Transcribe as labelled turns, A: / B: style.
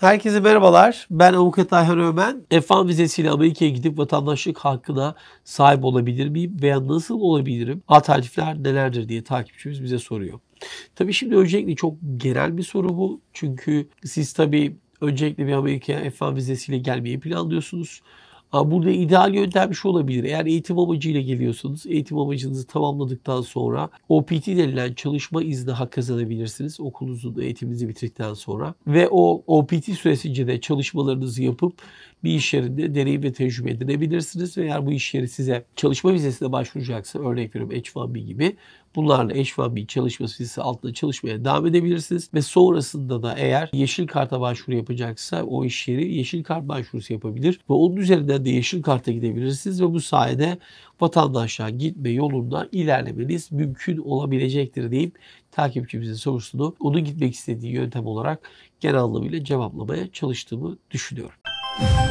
A: Herkese merhabalar. Ben Avukat Ayhan Ömen. F1 vizesiyle Amerika'ya gidip vatandaşlık hakkına sahip olabilir miyim veya nasıl olabilirim? Alternatifler nelerdir diye takipçimiz bize soruyor. Tabii şimdi öncelikle çok genel bir soru bu. Çünkü siz tabii öncelikle bir Amerika'ya F1 vizesiyle gelmeyi planlıyorsunuz. Burada ideal yöntem şu olabilir. Eğer eğitim amacıyla geliyorsanız eğitim amacınızı tamamladıktan sonra OPT denilen çalışma izni hak kazanabilirsiniz. Okulunuzun eğitiminizi bitirdikten sonra ve o OPT süresince de çalışmalarınızı yapıp bir iş yerinde deneyim ve tecrübe edinebilirsiniz. Ve eğer bu iş yeri size çalışma vizesine başvuracaksa örnek veriyorum H1B gibi bunlarla H1B çalışma vizesi altında çalışmaya devam edebilirsiniz. Ve sonrasında da eğer yeşil karta başvuru yapacaksa o iş yeri yeşil kart başvurusu yapabilir. Ve onun üzerinden de yeşil karta gidebilirsiniz ve bu sayede vatandaşlığa gitme yolunda ilerlemeniz mümkün olabilecektir deyip takipçimizin sorusunu onun gitmek istediği yöntem olarak genel anlamıyla cevaplamaya çalıştığımı düşünüyorum. Müzik